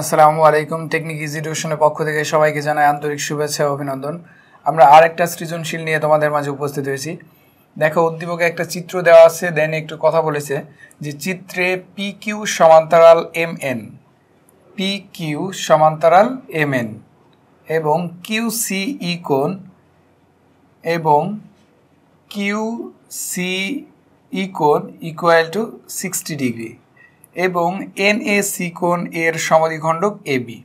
আসসালামু আলাইকুম technique easy টিউশনের পক্ষ থেকে সবাইকে জানাই আন্তরিক শুভেচ্ছা অভিনন্দন আমরা আরেকটা সৃজনশীল নিয়ে তোমাদের মাঝে উপস্থিত হয়েছি দেখো উদ্দীপকে একটা চিত্র দেওয়া আছে দেন একটু কথা বলেছে যে চিত্রে পি কিউ সমান্তরাল এম এন পি কিউ সমান্তরাল এম এন এবং কিউ সি ই কোন এবং কিউ সি ই কোন ইকুয়াল টু সিক্সটি ডিগ্রি এবং এন এ সিকোন এর সমধিখণ্ডক এ বি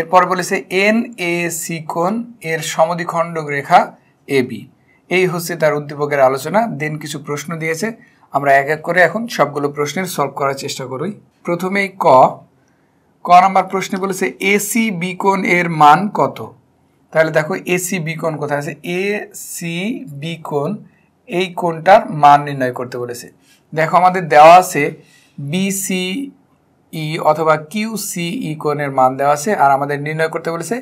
এরপর বলেছে এন এ সিকোন এর সমধিখণ্ডক রেখা এ বি এই হচ্ছে তার উদ্দীপকের আলোচনা দেন কিছু প্রশ্ন দিয়েছে আমরা এক এক করে এখন সবগুলো প্রশ্নের সলভ করার চেষ্টা করি প্রথমেই ক ক নাম্বার প্রশ্নে বলেছে এসি বিকোণ এর মান কত তাহলে দেখো এসি বিকোণ কোথায় আছে এ সি বিকোণ এই কোনটার মান নির্ণয় করতে বলেছে দেখো আমাদের দেওয়া আছে বিসিই e অথবা কিউ সিই e কোণের মান দেওয়া আছে আর আমাদের নির্ণয় করতে বলেছে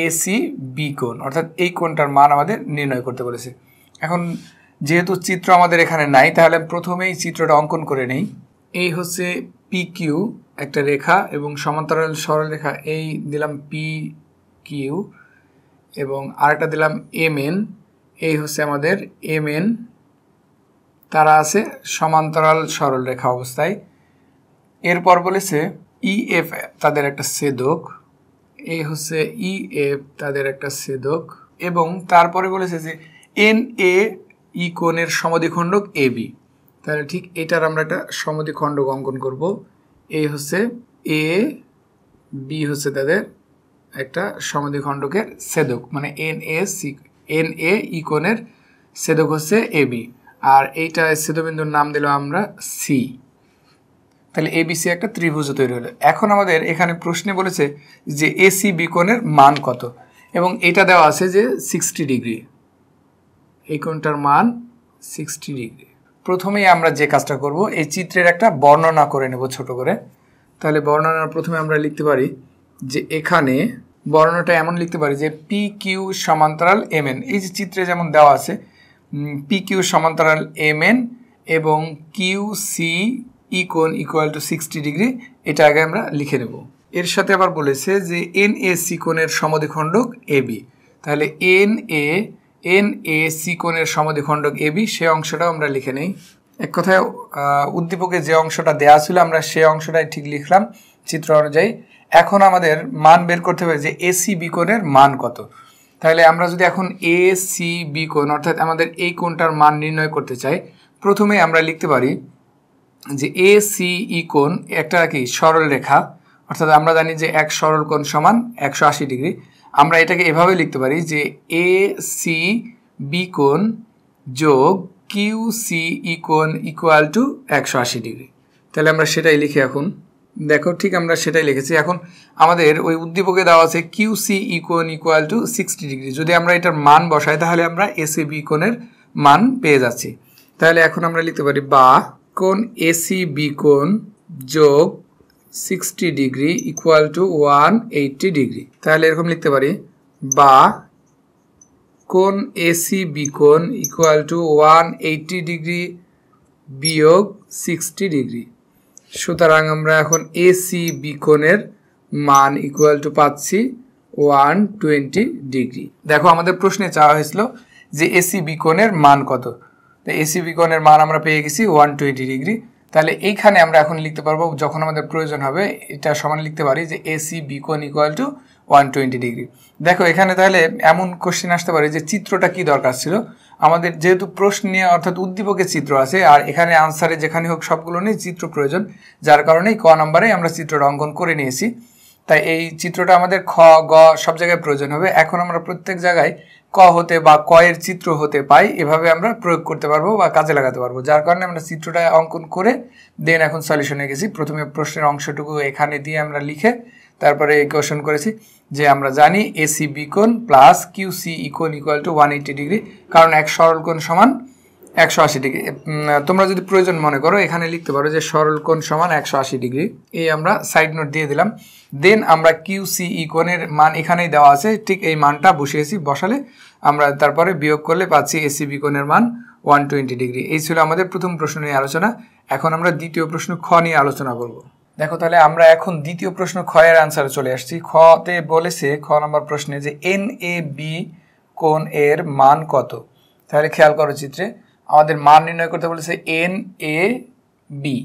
এ সি বি কোণ অর্থাৎ এই কোণটার মান আমাদের নির্ণয় করতে বলেছে এখন যেহেতু চিত্র আমাদের এখানে নাই তাহলে প্রথমেই চিত্রটা অঙ্কন করে নেই এই হচ্ছে পি কিউ একটা রেখা এবং সমান্তরাল সরল রেখা এই দিলাম পি কিউ এবং আরেকটা দিলাম এম এন এই হচ্ছে আমাদের এম এন তারা আছে সমান্তরাল সরল রেখা অবস্থায় এরপর বলেছে ই e এফ তাদের একটা সেদক এ হচ্ছে ই e এফ তাদের একটা সেদক এবং তারপরে বলেছে যে এন এ ইকোনের সমাধিখণ্ডক এ বি তাহলে ঠিক এটার আমরা একটা সমাধিখণ্ডক অঙ্কন করব এ হচ্ছে এ বি হচ্ছে তাদের একটা সমাধিখণ্ডকের সেদক মানে N A C N A ইকোনের সেদক হচ্ছে এ বি আর এইটা সেদবিন্দুর নাম দিলাম আমরা সি তাহলে এ সি একটা ত্রিভুজ তৈরি হলো এখন আমাদের এখানে প্রশ্নে বলেছে যে এসি বিকোণের মান কত এবং এটা দেওয়া আছে যে সিক্সটি ডিগ্রি এই কোণটার মান সিক্সটি ডিগ্রি প্রথমেই আমরা যে কাজটা করব এই চিত্রের একটা বর্ণনা করে নেব ছোট করে তাহলে বর্ণনার প্রথমে আমরা লিখতে পারি যে এখানে বর্ণনাটা এমন লিখতে পারি যে পি কিউ সমান্তরাল এম এন এই যে চিত্রে যেমন দেওয়া আছে পি কিউ সমান্তরাল এম এন এবং কিউ সি ই কোন ইকুয়াল টু সিক্সটি ডিগ্রি এটা আগে আমরা লিখে নেব এর সাথে আবার বলেছে যে এন এ সি সিকোণের সমদ্বিখণ্ডক এ বি তাহলে N A N A C সিকোণের সমদ্বিখণ্ডক এ বি সে অংশটাও আমরা লিখে নেই এক কথায় উদ্দীপকে যে অংশটা দেওয়া ছিল আমরা সে অংশটাই ঠিক লিখলাম চিত্র অনুযায়ী এখন আমাদের মান বের করতে হবে যে এসি বিকোণের মান কত তাহলে আমরা যদি এখন এ সি বি কোণ অর্থাৎ আমাদের এই কোণটার মান নির্ণয় করতে চাই প্রথমে আমরা লিখতে পারি যে এ সি ই কোণ একটা কি সরল রেখা অর্থাৎ আমরা জানি যে এক সরল কোণ সমান একশো আশি ডিগ্রি আমরা এটাকে এভাবে লিখতে পারি যে এ সি বি কোণ যোগ কিউ সি ই কোণ ইকুয়াল টু একশো আশি ডিগ্রি তাহলে আমরা সেটাই লিখি এখন দেখো ঠিক আমরা সেটাই লিখেছি এখন আমাদের ওই উদ্দীপকে দেওয়া আছে কিউ সি ইকোন ইকুয়াল টু সিক্সটি ডিগ্রি যদি আমরা এটার মান বসাই তাহলে আমরা এসি বি কোণের মান পেয়ে যাচ্ছি তাহলে এখন আমরা লিখতে পারি বা কোণ এসি বি কোণ যোগ sixty degree equal to one eighty degree তাহলে এরকম লিখতে পারি বা কোণ এসি বি কোণ equal to one eighty degree বিয়োগ সিক্সটি ডিগ্রি সুতরাং আমরা এখন এসি বি কোণের মান ইকুয়াল টু পাচ্ছি ওয়ান টোয়েন্টি ডিগ্রি দেখো আমাদের প্রশ্নে চাওয়া হয়েছিল যে এসি বিকোণের মান কত তো এসি বিকনের মান আমরা পেয়ে গেছি ওয়ান টোয়েন্টি ডিগ্রি তাহলে এইখানে আমরা এখন লিখতে পারবো যখন আমাদের প্রয়োজন হবে এটা সমান লিখতে পারি যে এসি বিকন equal to one twenty degree দেখো এখানে তাহলে এমন কোশ্চেন আসতে পারে যে চিত্রটা কি দরকার ছিল আমাদের যেহেতু প্রশ্ন নিয়ে অর্থাৎ উদ্দীপকের চিত্র আছে আর এখানে আনসারে যেখানে হোক সবগুলো নিয়ে চিত্র প্রয়োজন যার কারণেই ক নম্বরে আমরা চিত্রটা অঙ্কন করে নিয়েছি তাই এই চিত্রটা আমাদের খ গ সব জায়গায় প্রয়োজন হবে এখন আমরা প্রত্যেক জায়গায় ক হতে বা ক এর চিত্র হতে পাই এভাবে আমরা প্রয়োগ করতে পারবো বা কাজে লাগাতে পারবো যার কারণে আমরা চিত্রটা অঙ্কন করে দেন এখন সলিউশনে গেছি প্রথমে প্রশ্নের অংশটুকু এখানে দিয়ে আমরা লিখে তারপরে কোয়েশন করেছি যে আমরা জানি এসি বিকোন প্লাস কিউ সি ইকোন equal to one eighty degree কারণ এক সরল কোণ সমান একশো আশি ডিগ্রি তোমরা যদি প্রয়োজন মনে করো এখানে লিখতে পারো যে সরল কোণ সমান একশো আশি ডিগ্রি এই আমরা সাইড নোট দিয়ে দিলাম দেন আমরা কিউ ই e কোণের মান এখানেই দেওয়া আছে ঠিক এই মানটা বসিয়েছি বসালে আমরা তারপরে বিয়োগ করলে পাচ্ছি এসিবি কোণের মান ওয়ান টোয়েন্টি ডিগ্রি এই ছিল আমাদের প্রথম প্রশ্ন নিয়ে আলোচনা এখন আমরা দ্বিতীয় প্রশ্ন খ নিয়ে আলোচনা করব দেখো তাহলে আমরা এখন দ্বিতীয় প্রশ্ন খয়ের আনসারে চলে আসছি খতে বলেছে খ নম্বর প্রশ্নে যে এন এ বি কোণ এর মান কত তাহলে খেয়াল করো চিত্রে আমাদের মান নির্ণয় করতে বলেছে এন এ বি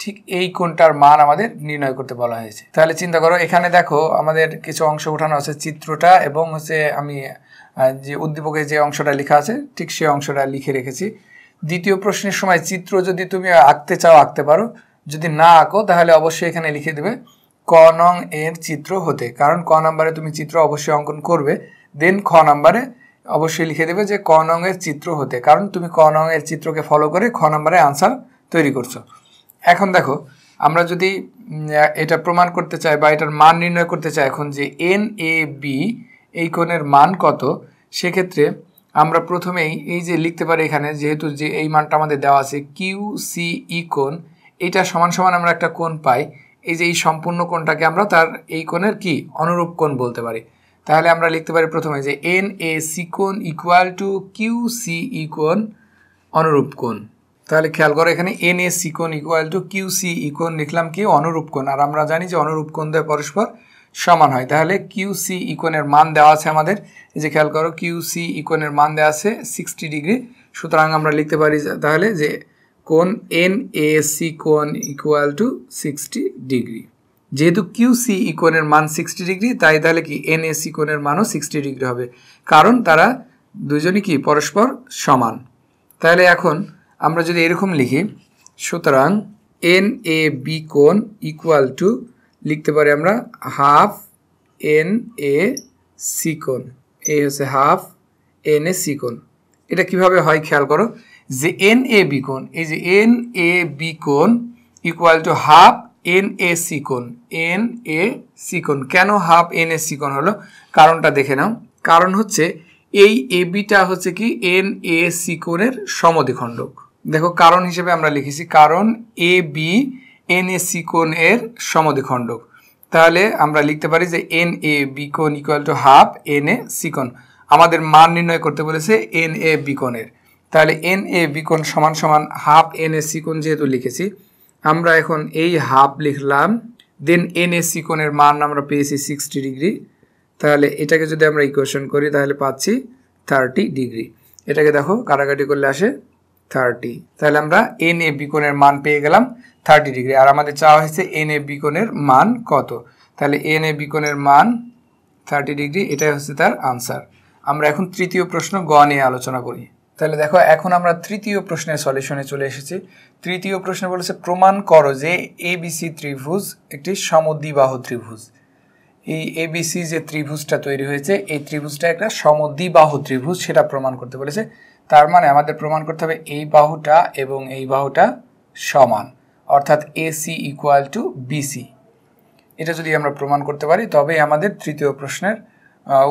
ঠিক এই কোনটার মান আমাদের নির্ণয় করতে বলা হয়েছে তাহলে চিন্তা করো এখানে দেখো আমাদের কিছু অংশ ওঠানো আছে চিত্রটা এবং হচ্ছে আমি যে উদ্দীপকের যে অংশটা লেখা আছে ঠিক সেই অংশটা লিখে রেখেছি দ্বিতীয় প্রশ্নের সময় চিত্র যদি তুমি আঁকতে চাও আঁকতে পারো যদি না আঁকো তাহলে অবশ্যই এখানে লিখে দেবে ক নং এর চিত্র হতে কারণ ক নাম্বারে তুমি চিত্র অবশ্যই অঙ্কন করবে দেন খ নাম্বারে অবশ্যই লিখে দেবে যে ক নং এর চিত্র হতে কারণ তুমি ক নং এর চিত্রকে ফলো করে খ নম্বরে আনসার তৈরি করছো এখন দেখো আমরা যদি এটা প্রমাণ করতে চাই বা এটার মান নির্ণয় করতে চাই এখন যে এন এ বি এই কোণের মান কত সেক্ষেত্রে আমরা প্রথমেই এই যে লিখতে পারি এখানে যেহেতু যে এই মানটা আমাদের দেওয়া আছে কিউ সি ই কোণ এটা সমান সমান আমরা একটা কোণ পাই এই যে এই সম্পূর্ণ কোণটাকে আমরা তার এই কোণের কি অনুরূপ কোণ বলতে পারি তাহলে আমরা লিখতে পারি প্রথমে যে N A C equal to Q C E অনুরূপ কোণ তাহলে খেয়াল করো এখানে N A C equal to Q C E কোণ লিখলাম কি অনুরূপ কোণ আর আমরা জানি যে অনুরূপ কোণ দেয় পরস্পর সমান হয় তাহলে কিউ সি ইকোনের মান দেওয়া আছে আমাদের এই যে খেয়াল করো কিউ সি ইকোনের মান দেওয়া আছে সিক্সটি ডিগ্রি সুতরাং আমরা লিখতে পারি তাহলে যে কোন এন এ সি কোন ইকুয়াল টু সিক্সটি ডিগ্রি যেহেতু কিউ সি ইকোনের মান সিক্সটি ডিগ্রি তাই তাহলে কি এন এস ইকোনের মানও সিক্সটি ডিগ্রি হবে কারণ তারা দুজনই কি পরস্পর সমান তাহলে এখন আমরা যদি এরকম লিখি সুতরাং এন এ বি কোন ইকুয়াল টু লিখতে পারি আমরা হাফ এন এ সি এ হচ্ছে হাফ এন এ সি এটা কিভাবে হয় খেয়াল করো যে এন এ বি কোন এই যে এন এ বি কোন equal to half N A সিকোন এন এ সিকোন কেন হাফ এন এ সিকোন হলো কারণটা দেখে নাও কারণ হচ্ছে এই এ বিটা হচ্ছে কি এন এ সিকোনের সমদ্বিখণ্ডক দেখো কারণ হিসেবে আমরা লিখেছি কারণ এ বি এন এ সিকোন এর সমদ্বিখণ্ডক তাহলে আমরা লিখতে পারি যে এন এ বিকোন equal to half N A সিকোন আমাদের মান নির্ণয় করতে বলেছে এন এ বিকোনের তাহলে এন এ বিকোন সমান সমান হাফ এন এ সিকোন যেহেতু লিখেছি আমরা এখন এই হাফ লিখলাম দেন এন এ সিকোনের মান আমরা পেয়েছি সিক্সটি ডিগ্রি তাহলে এটাকে যদি আমরা ইকুয়েশন করি তাহলে পাচ্ছি থার্টি ডিগ্রি এটাকে দেখো কাটাকাটি করলে আসে থার্টি তাহলে আমরা এন এ বিকোনের মান পেয়ে গেলাম থার্টি ডিগ্রি আর আমাদের চাওয়া হয়েছে এন এ বিকোনের মান কত তাহলে এন এ বিকোনের মান থার্টি ডিগ্রি এটাই হচ্ছে তার আনসার আমরা এখন তৃতীয় প্রশ্ন গ নিয়ে আলোচনা করি তাহলে দেখো এখন আমরা তৃতীয় প্রশ্নের সলিউশনে চলে এসেছি তৃতীয় প্রশ্নে বলেছে প্রমাণ করো যে এবিসি ত্রিভুজ একটি সমদ্বিবাহ ত্রিভুজ এই এবিসি যে ত্রিভুজটা তৈরি হয়েছে এই ত্রিভুজটা একটা সমদ্বিবাহ ত্রিভুজ সেটা প্রমাণ করতে বলেছে তার মানে আমাদের প্রমাণ করতে হবে এই বাহুটা এবং এই বাহুটা সমান অর্থাৎ এসি ইকুয়াল টু বিসি এটা যদি আমরা প্রমাণ করতে পারি তবে আমাদের তৃতীয় প্রশ্নের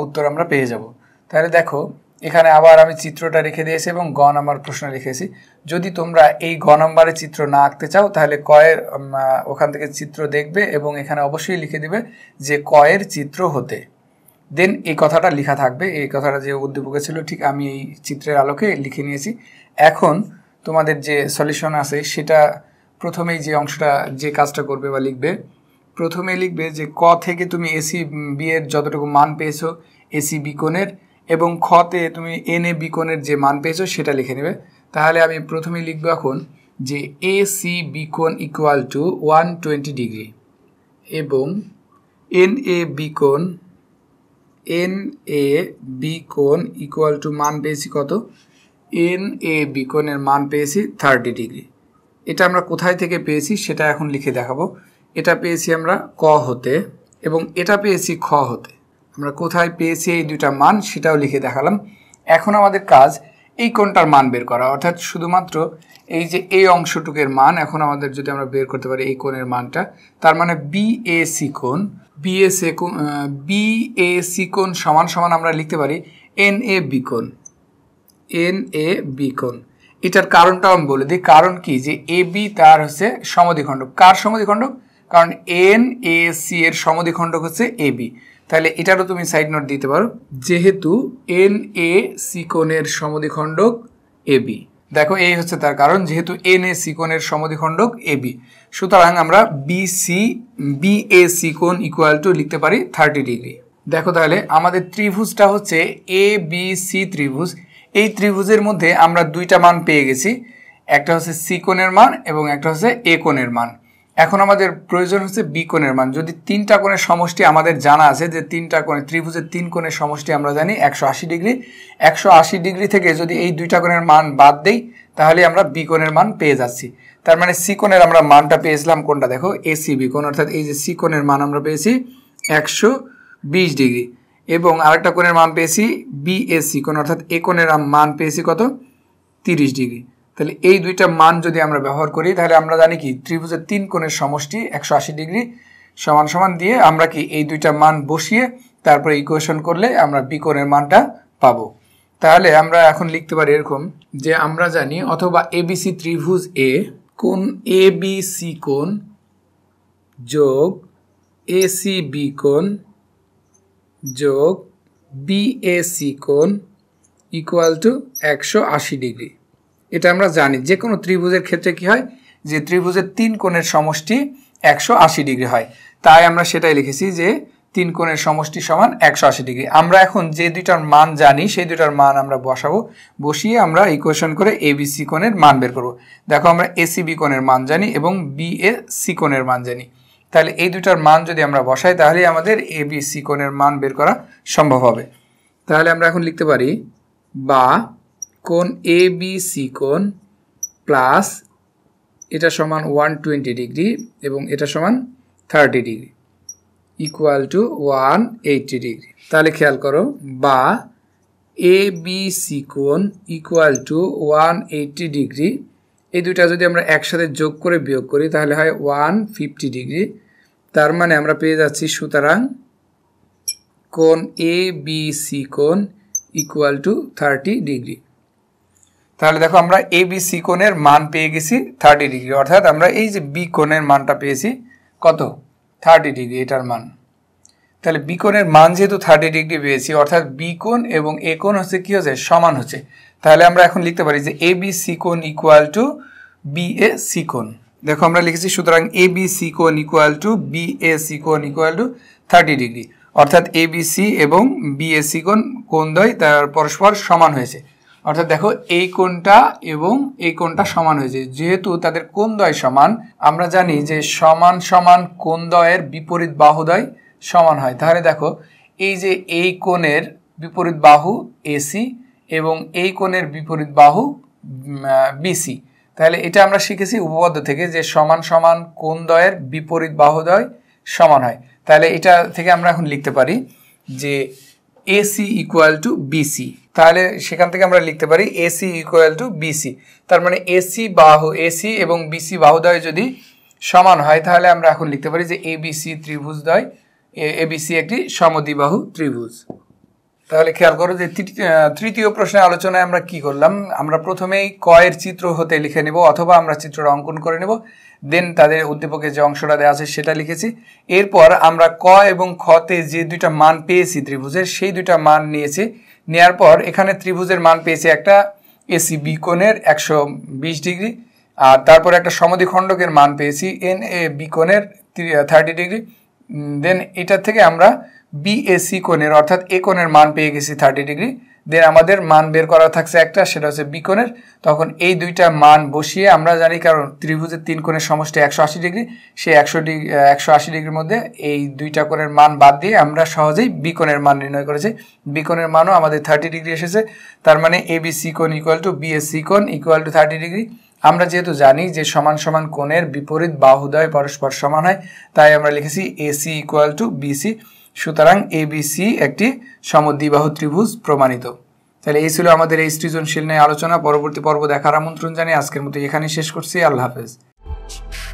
উত্তর আমরা পেয়ে যাব তাহলে দেখো এখানে আবার আমি চিত্রটা রেখে দিয়েছি এবং গ নাম্বার প্রশ্ন লিখেছি যদি তোমরা এই গ নাম্বারে চিত্র না আঁকতে চাও তাহলে কয়ের ওখান থেকে চিত্র দেখবে এবং এখানে অবশ্যই লিখে দিবে যে কয়ের চিত্র হতে দেন এই কথাটা লেখা থাকবে এই কথাটা যে উদ্দীপকে ছিল ঠিক আমি এই চিত্রের আলোকে লিখে নিয়েছি এখন তোমাদের যে সলিউশন আছে সেটা প্রথমেই যে অংশটা যে কাজটা করবে বা লিখবে প্রথমে লিখবে যে ক থেকে তুমি এসি বি এর যতটুকু মান পেয়েছো এসি বি কোণের এবং খতে তুমি এন এ যে মান পেয়েছো সেটা লিখে নেবে তাহলে আমি প্রথমে লিখব এখন যে এ সি বিকন equal to one twenty degree এবং এন এ বিকন এন এ বিকন ইকুয়াল টু মান পেয়েছি কত এন এ বিকনের মান পেয়েছি থার্টি ডিগ্রি এটা আমরা কোথায় থেকে পেয়েছি সেটা এখন লিখে দেখাবো এটা পেয়েছি আমরা ক হতে এবং এটা পেয়েছি খ হতে আমরা কোথায় পেয়েছি এই দুটা মান সেটাও লিখে দেখালাম এখন আমাদের কাজ এই কোনটার মান বের করা অর্থাৎ শুধুমাত্র এই যে এই অংশটুকের মান এখন আমাদের যদি আমরা বের করতে পারি এই কোণের মানটা তার মানে বিএসি কোণ বিএসএ কোণ বিএসি কোণ সমান সমান আমরা লিখতে পারি এন এ বি কোণ এন এ বি কোণ এটার কারণটাও আমি বলে দিই কারণ কি যে এ বি তার হচ্ছে সমধিখণ্ডক কার সমধিখণ্ডক কারণ এন এ সি এর সমধিখণ্ডক হচ্ছে এ বি তাহলে এটারও তুমি সাইড নোট দিতে পারো যেহেতু এন এ সিকোনের সমদ্বিখণ্ডক এ বি দেখো এই হচ্ছে তার কারণ যেহেতু এন এ সিকোনের সমদিখণ্ডক এ বি সুতরাং আমরা বি সি বি এ সিকোন ইকুয়াল টু লিখতে পারি থার্টি ডিগ্রি দেখো তাহলে আমাদের ত্রিভুজটা হচ্ছে এ বি সি ত্রিভুজ এই ত্রিভুজের মধ্যে আমরা দুইটা মান পেয়ে গেছি একটা হচ্ছে সিকোনের মান এবং একটা হচ্ছে এ কোনের মান এখন আমাদের প্রয়োজন হচ্ছে বি কোণের মান যদি তিনটা কোণের সমষ্টি আমাদের জানা আছে যে তিনটা কোণে ত্রিভুজের তিন কোণের সমষ্টি আমরা জানি একশো আশি ডিগ্রি একশো আশি ডিগ্রি থেকে যদি এই দুইটা কোণের মান বাদ দেই তাহলে আমরা বি কোণের মান পেয়ে যাচ্ছি তার মানে সি কোণের আমরা মানটা পেয়েছিলাম কোনটা দেখো এসি বি কোণ অর্থাৎ এই যে সি কোণের মান আমরা পেয়েছি একশো বিশ ডিগ্রি এবং আরেকটা কোণের মান পেয়েছি বিএসি কোণ অর্থাৎ এ কোণের মান পেয়েছি কত তিরিশ ডিগ্রি তাহলে এই দুইটা মান যদি আমরা ব্যবহার করি তাহলে আমরা জানি কি ত্রিভুজের তিন কোণের সমষ্টি একশো ডিগ্রি সমান সমান দিয়ে আমরা কি এই দুইটা মান বসিয়ে তারপরে ইকুয়েশন করলে আমরা বিকোণের মানটা পাবো তাহলে আমরা এখন লিখতে পারি এরকম যে আমরা জানি অথবা এবিসি ত্রিভুজ এ কোন এ বি সি কোণ যোগ এ সি বি কোণ যোগ বি এ সি কোণ ইকুয়াল টু একশো আশি ডিগ্রি এটা আমরা জানি যে কোনো ত্রিভুজের ক্ষেত্রে কি হয় যে ত্রিভুজের তিন কোণের সমষ্টি একশো আশি ডিগ্রি হয় তাই আমরা সেটাই লিখেছি যে তিন কোণের সমষ্টি সমান একশো আশি ডিগ্রি আমরা এখন যে দুইটার মান জানি সেই দুইটার মান আমরা বসাবো বসিয়ে আমরা ইকুয়েশন করে এ এবিসি কোণের মান বের করব দেখো আমরা এসিবি কোণের মান জানি এবং এ সি কোণের মান জানি তাহলে এই দুটার মান যদি আমরা বসাই তাহলে আমাদের এ সি কোণের মান বের করা সম্ভব হবে তাহলে আমরা এখন লিখতে পারি বা কোন এ বি সি কোন প্লাস এটা সমান ওয়ান টোয়েন্টি ডিগ্রি এবং এটা সমান thirty degree equal to one eighty degree তাহলে খেয়াল করো বা A B C equal to one eighty degree এই দুইটা যদি আমরা একসাথে যোগ করে বিয়োগ করি তাহলে হয় ওয়ান ফিফটি ডিগ্রি তার মানে আমরা পেয়ে যাচ্ছি সুতরাং কোন এ বি সি কোণ ইকুয়াল টু থার্টি ডিগ্রি তাহলে দেখো আমরা এ বি সি কোণের মান পেয়ে গেছি থার্টি ডিগ্রি অর্থাৎ আমরা এই যে বি কোণের মানটা পেয়েছি কত থার্টি ডিগ্রি এটার মান তাহলে বি কোণের মান যেহেতু থার্টি ডিগ্রি পেয়েছি অর্থাৎ বি কোণ এবং এ কোণ হচ্ছে কী হচ্ছে সমান হচ্ছে তাহলে আমরা এখন লিখতে পারি যে এ বি সি কোণ equal to B A C কোণ দেখো আমরা লিখেছি সুতরাং এ বি সি কোণ equal to B A C কোণ ইকুয়াল টু থার্টি ডিগ্রি অর্থাৎ এ বি সি এবং বি এ সি কোণ কোণ দ্বয় তার পরস্পর সমান হয়েছে অর্থাৎ দেখো এই কোণটা এবং এই কোণটা সমান হয়েছে যেহেতু তাদের কোন দয় সমান আমরা জানি যে সমান সমান কোন দয়ের বিপরীত বাহুদয় সমান হয় তাহলে দেখো এই যে এই কোণের বিপরীত বাহু এসি এবং এই কোণের বিপরীত বাহু বিসি তাহলে এটা আমরা শিখেছি উপপাদ্য থেকে যে সমান সমান কোন দয়ের বিপরীত বাহুদয় সমান হয় তাহলে এটা থেকে আমরা এখন লিখতে পারি যে এসি ইকুয়াল টু বিসি তাহলে সেখান থেকে আমরা লিখতে পারি এসি ইকুয়াল টু বিসি তার মানে এসি বাহু এসি এবং বিসি বাহুদ্বয় যদি সমান হয় তাহলে আমরা এখন লিখতে পারি যে এবিসি ত্রিভুজদ্বয় এবিসি একটি সমদ্বিবাহু ত্রিভুজ তাহলে খেয়াল করো যে তৃতীয় প্রশ্নে আলোচনায় আমরা কি করলাম আমরা প্রথমেই কয়ের চিত্র হতে লিখে নেব অথবা আমরা চিত্রটা অঙ্কন করে নেব দেন তাদের উদ্দীপকের যে অংশটা দেওয়া আছে সেটা লিখেছি এরপর আমরা ক এবং খতে যে দুইটা মান পেয়েছি ত্রিভুজের সেই দুইটা মান নিয়েছি নেয়ার পর এখানে ত্রিভুজের মান পেয়েছে একটা এসি বি কোণের একশো ডিগ্রি আর তারপরে একটা সমধিখণ্ডকের মান পেয়েছি এন এ বি কোণের থার্টি ডিগ্রি দেন এটা থেকে আমরা বিএসি কোণের অর্থাৎ এ কোণের মান পেয়ে গেছি থার্টি ডিগ্রি দেন আমাদের মান বের করা থাকছে একটা সেটা হচ্ছে বিকোণের তখন এই দুইটা মান বসিয়ে আমরা জানি কারণ ত্রিভুজের তিন কোণের সমষ্টি একশো আশি ডিগ্রি সেই একশো ডিগ্রি একশো আশি ডিগ্রির মধ্যে এই দুইটা কোণের মান বাদ দিয়ে আমরা সহজেই বিকোণের মান নির্ণয় করেছি বিকোণের মানও আমাদের থার্টি ডিগ্রি এসেছে তার মানে এ বি সি কোণ equal to B S C কোণ ইকুয়াল টু থার্টি ডিগ্রি আমরা যেহেতু জানি যে সমান সমান কোণের বিপরীত বাহুদয় পরস্পর সমান হয় তাই আমরা লিখেছি A C equal to B C সুতরাং এবিসি একটি সমদ্বিবাহ ত্রিভুজ প্রমাণিত তাহলে এই ছিল আমাদের এই সৃজনশীল নিয়ে আলোচনা পরবর্তী পর্ব দেখার আমন্ত্রণ জানিয়ে আজকের মতো এখানেই শেষ করছি আল্লাহ হাফেজ